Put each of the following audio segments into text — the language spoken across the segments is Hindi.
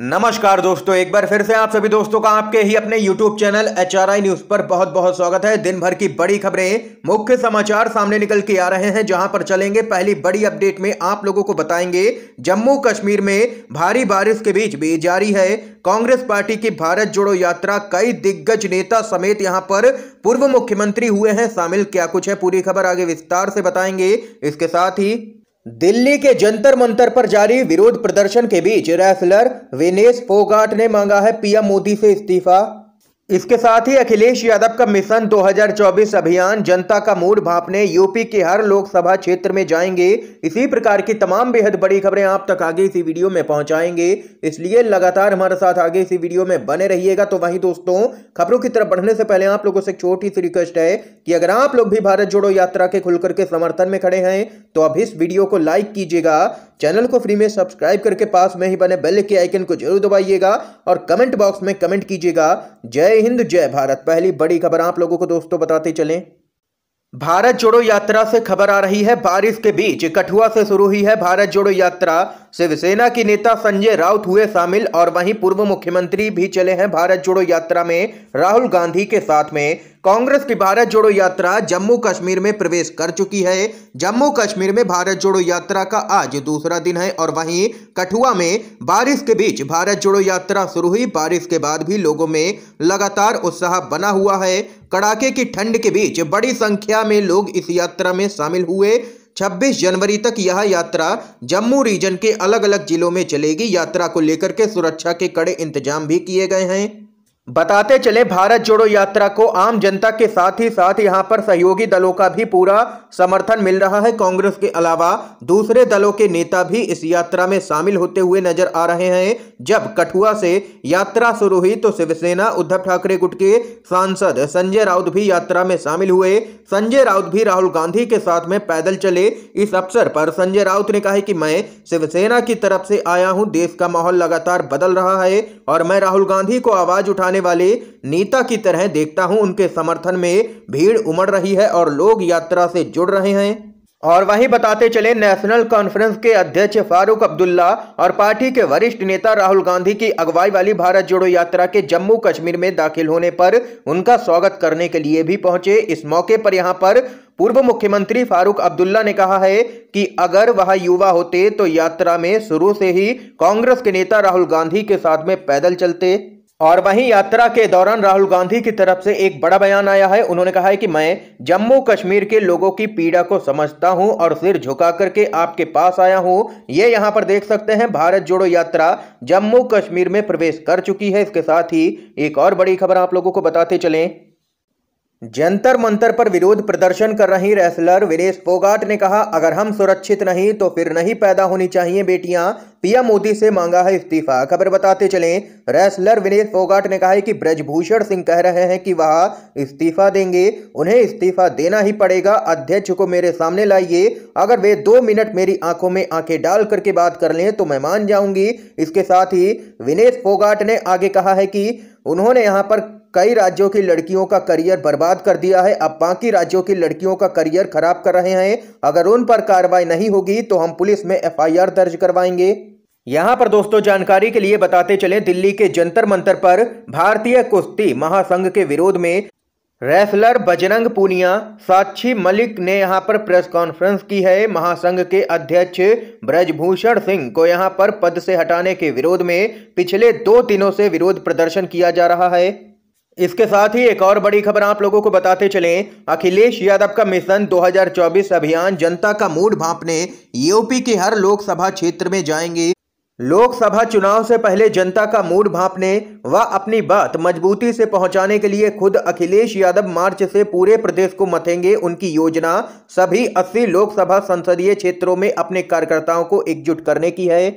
नमस्कार दोस्तों एक बार फिर से आप सभी दोस्तों का आपके ही अपने YouTube channel H R I news पर बहुत बहुत स्वागत है दिन भर की बड़ी खबरें मुख्य समाचार सामने निकल के आ रहे हैं जहां पर चलेंगे पहली बड़ी अपडेट में आप लोगों को बताएंगे जम्मू कश्मीर में भारी बारिश के बीच भी जारी है कांग्रेस पार्टी की भारत जोड़ो यात्रा कई दिग्गज नेता समेत यहाँ पर पूर्व मुख्यमंत्री हुए हैं शामिल क्या कुछ है पूरी खबर आगे विस्तार से बताएंगे इसके साथ ही दिल्ली के जंतर मंतर पर जारी विरोध प्रदर्शन के बीच रेसलर विनेश फोगाट ने मांगा है पीएम मोदी से इस्तीफा इसके साथ ही अखिलेश यादव का मिशन 2024 अभियान जनता का मूड भापने यूपी के हर लोकसभा क्षेत्र में जाएंगे इसी प्रकार की तमाम बेहद बड़ी खबरें आप तक आगे इसी वीडियो में पहुंचाएंगे इसलिए लगातार हमारे साथ आगे इसी वीडियो में बने रहिएगा तो वहीं दोस्तों खबरों की तरफ बढ़ने से पहले आप लोगों से छोटी सी रिक्वेस्ट है कि अगर आप लोग भी भारत जोड़ो यात्रा के खुलकर के समर्थन में खड़े हैं तो अब इस वीडियो को लाइक कीजिएगा चैनल को फ्री में सब्सक्राइब करके पास में ही बने बेल के आइकन को जरूर दबाइएगा और कमेंट बॉक्स में कमेंट कीजिएगा जय हिंद जय भारत पहली बड़ी खबर आप लोगों को दोस्तों बताते चलें भारत जोड़ो यात्रा से खबर आ रही है बारिश के बीच कठुआ से शुरू हुई है भारत जोड़ो यात्रा शिवसेना के नेता संजय राउत हुए शामिल और वहीं पूर्व मुख्यमंत्री भी चले हैं भारत जोड़ो यात्रा में राहुल गांधी के साथ में कांग्रेस की भारत जोड़ो यात्रा जम्मू कश्मीर में प्रवेश कर चुकी है जम्मू कश्मीर में भारत जोड़ो यात्रा का आज दूसरा दिन है और वहीं कठुआ में बारिश के बीच भारत जोड़ो यात्रा शुरू हुई बारिश के बाद भी लोगों में लगातार उत्साह बना हुआ है कड़ाके की ठंड के बीच बड़ी संख्या में लोग इस यात्रा में शामिल हुए 26 जनवरी तक यह यात्रा जम्मू रीजन के अलग अलग जिलों में चलेगी यात्रा को लेकर के सुरक्षा के कड़े इंतजाम भी किए गए हैं बताते चले भारत जोड़ो यात्रा को आम जनता के साथ ही साथ यहां पर सहयोगी दलों का भी पूरा समर्थन मिल रहा है कांग्रेस के अलावा दूसरे दलों के नेता भी इस यात्रा में शामिल होते हुए नजर आ रहे हैं जब कठुआ से यात्रा शुरू हुई तो शिवसेना उद्धव ठाकरे गुट के सांसद संजय राउत भी यात्रा में शामिल हुए संजय राउत भी राहुल गांधी के साथ में पैदल चले इस अवसर पर संजय राउत ने कहा कि मैं शिवसेना की तरफ से आया हूँ देश का माहौल लगातार बदल रहा है और मैं राहुल गांधी को आवाज उठाने दिखाने वाले नेता की तरह देखता हूं उनके समर्थन में भीड़ उमड़ रही है और लोग यात्रा से जुड़ रहे हैं और वहीं बताते चले नेशनल कॉन्फ्रेंस के अध्यक्ष फारूक अब्दुल्ला और पार्टी के वरिष्ठ नेता राहुल गांधी की अगुवाई वाली भारत जोड़ो यात्रा के जम्मू कश्मीर में दाखिल होने पर उनका स्वागत करने के लिए भी पहुंचे इस मौके पर यहां पर पूर्व मुख्यमंत्री फारूक अब्दुल्ला ने कहा है कि अगर वह युवा होते तो यात्रा में शुरू से ही कांग्रेस के नेता राहुल गांधी के साथ में पैदल चलते और वहीं यात्रा के दौरान राहुल गांधी की तरफ से एक बड़ा बयान आया है उन्होंने कहा है कि मैं जम्मू कश्मीर के लोगों की पीड़ा को समझता हूं और सिर झुका करके आपके पास आया हूं ये यहां पर देख सकते हैं भारत जोड़ो यात्रा जम्मू कश्मीर में प्रवेश कर चुकी है इसके साथ ही एक और बड़ी खबर आप लोगों को बताते चलें जंतर मंतर पर विरोध प्रदर्शन कर रही रेसलर विनेश फोगाट ने कहा अगर हम सुरक्षित नहीं तो फिर नहीं पैदा होनी चाहिए बेटियां पीएम मोदी से मांगा है इस्तीफा खबर बताते चलें रेसलर विनेश फोगाट ने कहा है कि ब्रजभूषण सिंह कह रहे हैं कि वह इस्तीफा देंगे उन्हें इस्तीफा देना ही पड़ेगा अध्यक्ष को मेरे सामने लाइए अगर वे दो मिनट मेरी आंखों में आंखें डाल करके बात कर लें तो मैं मान जाऊंगी इसके साथ ही विनेश फोगाट ने आगे कहा है कि उन्होंने यहाँ पर कई राज्यों की लड़कियों का करियर बर्बाद कर दिया है अब बाकी राज्यों की लड़कियों का करियर खराब कर रहे हैं अगर उन पर कार्रवाई नहीं होगी तो हम पुलिस में एफआईआर दर्ज करवाएंगे यहाँ पर दोस्तों जानकारी के लिए बताते चले दिल्ली के जंतर मंतर पर भारतीय कुश्ती महासंघ के विरोध में रेसलर बजरंग पूनिया साक्षी मलिक ने यहाँ पर प्रेस कॉन्फ्रेंस की है महासंघ के अध्यक्ष ब्रजभूषण सिंह को यहाँ पर पद से हटाने के विरोध में पिछले दो दिनों से विरोध प्रदर्शन किया जा रहा है इसके साथ ही एक और बड़ी खबर आप लोगों को बताते चलें अखिलेश यादव का मिशन 2024 अभियान जनता का मूड भांपने यूपी के हर लोकसभा क्षेत्र में जाएंगे लोकसभा चुनाव से पहले जनता का मूड भांपने व अपनी बात मजबूती से पहुंचाने के लिए खुद अखिलेश यादव मार्च से पूरे प्रदेश को मथेंगे उनकी योजना सभी 80 लोकसभा संसदीय क्षेत्रों में अपने कार्यकर्ताओं को एकजुट करने की है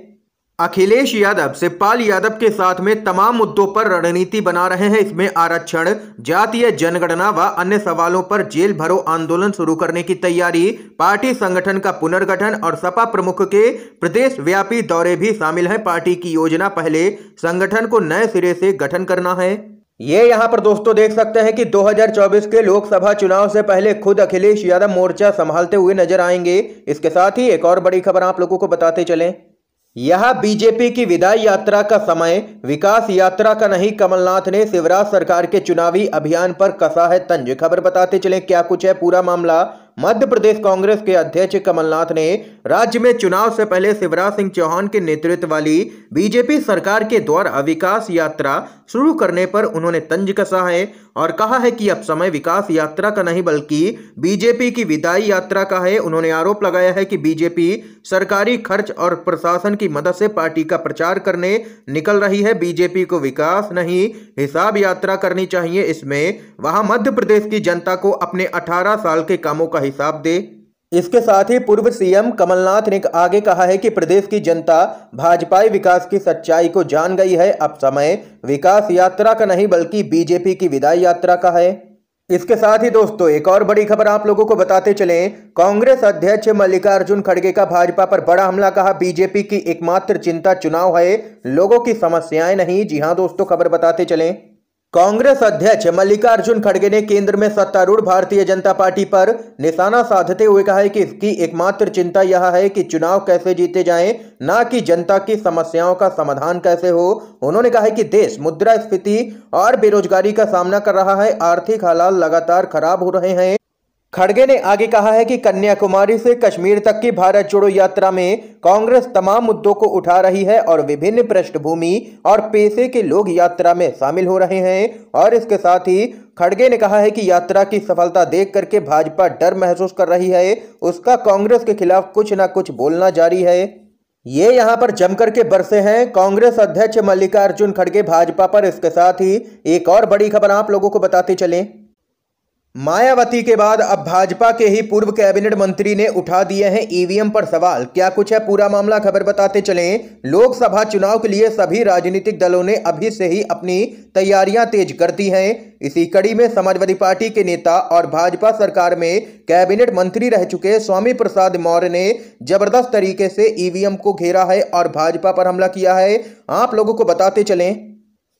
अखिलेश यादव शिवपाल यादव के साथ में तमाम मुद्दों पर रणनीति बना रहे हैं इसमें आरक्षण जातीय जनगणना व अन्य सवालों पर जेल भरो आंदोलन शुरू करने की तैयारी पार्टी संगठन का पुनर्गठन और सपा प्रमुख के प्रदेश व्यापी दौरे भी शामिल हैं पार्टी की योजना पहले संगठन को नए सिरे से गठन करना है ये यहाँ पर दोस्तों देख सकते हैं कि 2024 के लोकसभा चुनाव से पहले खुद अखिलेश यादव मोर्चा संभालते हुए नजर आएंगे इसके साथ ही एक और बड़ी खबर आप लोगों को बताते चलें यह बीजेपी की विदाई यात्रा का समय विकास यात्रा का नहीं कमलनाथ ने शिवराज सरकार के चुनावी अभियान पर कसा है तंज खबर बताते चले क्या कुछ है पूरा मामला मध्य प्रदेश कांग्रेस के अध्यक्ष कमलनाथ ने राज्य में चुनाव से पहले शिवराज सिंह चौहान के नेतृत्व वाली बीजेपी सरकार के द्वारा विकास यात्रा शुरू करने पर उन्होंने तंज कसा है और कहा है कि अब समय विकास यात्रा का नहीं बल्कि बीजेपी की विदाई यात्रा का है उन्होंने आरोप लगाया है कि बीजेपी सरकारी खर्च और प्रशासन की मदद से पार्टी का प्रचार करने निकल रही है बीजेपी को विकास नहीं हिसाब यात्रा करनी चाहिए इसमें वहां मध्य प्रदेश की जनता को अपने 18 साल के कामों का हिसाब दे इसके साथ ही पूर्व सीएम कमलनाथ ने आगे कहा है कि प्रदेश की जनता भाजपाई विकास की सच्चाई को जान गई है अब समय विकास यात्रा का नहीं बल्कि बीजेपी की विदाई यात्रा का है इसके साथ ही दोस्तों एक और बड़ी खबर आप लोगों को बताते चले कांग्रेस अध्यक्ष मल्लिकार्जुन खड़गे का भाजपा पर बड़ा हमला कहा बीजेपी की एकमात्र चिंता चुनाव है लोगों की समस्याएं नहीं जी हाँ दोस्तों खबर बताते चलें कांग्रेस अध्यक्ष मल्लिकार्जुन खड़गे ने केंद्र में सत्तारूढ़ भारतीय जनता पार्टी पर निशाना साधते हुए कहा है कि इसकी एकमात्र चिंता यह है कि चुनाव कैसे जीते जाएं ना कि जनता की समस्याओं का समाधान कैसे हो उन्होंने कहा है कि देश स्फीति और बेरोजगारी का सामना कर रहा है आर्थिक हालात लगातार खराब हो रहे हैं खड़गे ने आगे कहा है कि कन्याकुमारी से कश्मीर तक की भारत जोड़ो यात्रा में कांग्रेस तमाम मुद्दों को उठा रही है और विभिन्न पृष्ठभूमि और पेशे के लोग यात्रा में शामिल हो रहे हैं और इसके साथ ही खड़गे ने कहा है कि यात्रा की सफलता देख करके भाजपा डर महसूस कर रही है उसका कांग्रेस के खिलाफ कुछ ना कुछ बोलना जारी है ये यहाँ पर जमकर के बरसे हैं कांग्रेस अध्यक्ष मल्लिकार्जुन खड़गे भाजपा पर इसके साथ ही एक और बड़ी खबर आप लोगों को बताते चलें मायावती के बाद अब भाजपा के ही पूर्व कैबिनेट मंत्री ने उठा दिए हैं ईवीएम पर सवाल क्या कुछ है पूरा मामला खबर बताते चलें लोकसभा चुनाव के लिए सभी राजनीतिक दलों ने अभी से ही अपनी तैयारियां तेज कर दी हैं इसी कड़ी में समाजवादी पार्टी के नेता और भाजपा सरकार में कैबिनेट मंत्री रह चुके स्वामी प्रसाद मौर्य ने जबरदस्त तरीके से ईवीएम को घेरा है और भाजपा पर हमला किया है आप लोगों को बताते चलें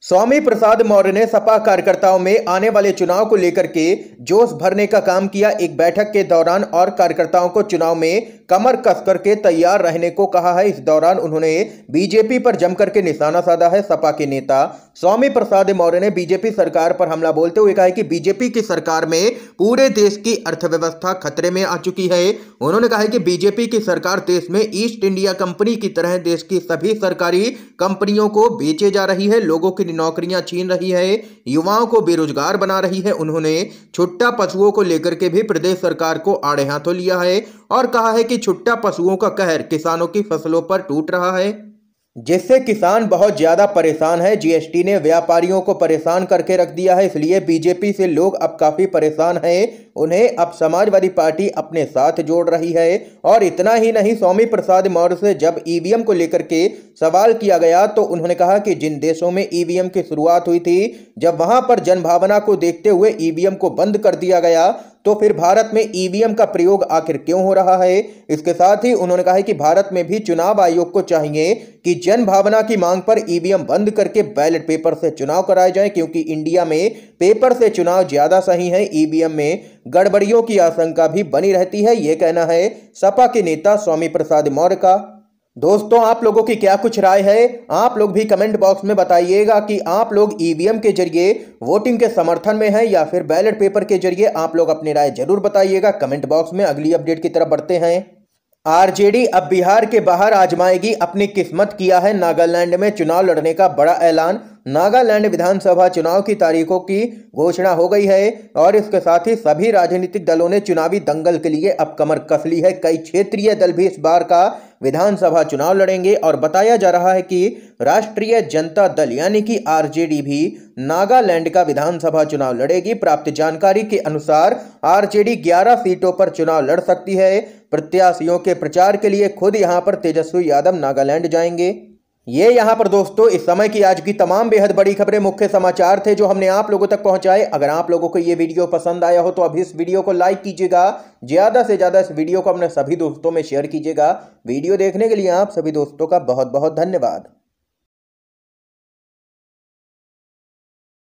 स्वामी प्रसाद मौर्य ने सपा कार्यकर्ताओं में आने वाले चुनाव को लेकर के जोश भरने का काम किया एक बैठक के दौरान और कार्यकर्ताओं को चुनाव में कमर कस करके तैयार रहने को कहा है इस दौरान उन्होंने बीजेपी पर जमकर के निशाना साधा है सपा के नेता स्वामी प्रसाद मौर्य ने बीजेपी सरकार पर हमला बोलते हुए कहा कि बीजेपी की सरकार में पूरे देश की अर्थव्यवस्था खतरे में आ चुकी है उन्होंने कहा कि बीजेपी की सरकार देश में ईस्ट इंडिया कंपनी की तरह देश की सभी सरकारी कंपनियों को बेचे जा रही है लोगों की नौकरियां छीन रही है युवाओं को बेरोजगार बना रही है उन्होंने छुट्टा पशुओं को लेकर के भी प्रदेश सरकार को आड़े हाथों लिया है और कहा है कि छुट्टा पशुओं का कहर किसानों की फसलों पर टूट रहा है जिससे किसान बहुत ज़्यादा परेशान है जीएसटी ने व्यापारियों को परेशान करके रख दिया है इसलिए बीजेपी से लोग अब काफ़ी परेशान हैं उन्हें अब समाजवादी पार्टी अपने साथ जोड़ रही है और इतना ही नहीं स्वामी प्रसाद मौर्य से जब ईवीएम को लेकर के सवाल किया गया तो उन्होंने कहा कि जिन देशों में ईवीएम की शुरुआत हुई थी जब वहां पर जनभावना को देखते हुए ईवीएम को बंद कर दिया गया तो फिर भारत में ईवीएम का प्रयोग आखिर क्यों हो रहा है इसके साथ ही उन्होंने कहा कि भारत में भी चुनाव आयोग को चाहिए कि जन भावना की मांग पर ईवीएम बंद करके बैलेट पेपर से चुनाव कराए जाए क्योंकि इंडिया में पेपर से चुनाव ज्यादा सही है ईवीएम में गड़बड़ियों की आशंका भी बनी रहती है ये कहना है सपा के नेता स्वामी प्रसाद मौर्य का दोस्तों आप लोगों की क्या कुछ राय है आप लोग भी कमेंट बॉक्स में बताइएगा कि आप लोग ईवीएम के जरिए वोटिंग के समर्थन में हैं या फिर बैलेट पेपर के जरिए आप लोग अपनी राय जरूर बताइएगा कमेंट बॉक्स में अगली अपडेट की तरफ बढ़ते हैं आरजेडी अब बिहार के बाहर आजमाएगी अपनी किस्मत किया है नागालैंड में चुनाव लड़ने का बड़ा ऐलान नागालैंड विधानसभा चुनाव की तारीखों की घोषणा हो गई है और इसके साथ ही सभी राजनीतिक दलों ने चुनावी दंगल के लिए अब कमर कस ली है कई क्षेत्रीय दल भी इस बार का विधानसभा चुनाव लड़ेंगे और बताया जा रहा है कि राष्ट्रीय जनता दल यानी कि आरजेडी भी नागालैंड का विधानसभा चुनाव लड़ेगी प्राप्त जानकारी के अनुसार आरजेडी 11 सीटों पर चुनाव लड़ सकती है प्रत्याशियों के प्रचार के लिए खुद यहां पर तेजस्वी यादव नागालैंड जाएंगे ये यहाँ पर दोस्तों इस समय की आज की तमाम बेहद बड़ी खबरें मुख्य समाचार थे जो हमने आप लोगों तक पहुंचाए अगर आप लोगों को ये वीडियो पसंद आया हो तो अभी इस वीडियो को लाइक कीजिएगा ज़्यादा से ज़्यादा इस वीडियो को अपने सभी दोस्तों में शेयर कीजिएगा वीडियो देखने के लिए आप सभी दोस्तों का बहुत बहुत धन्यवाद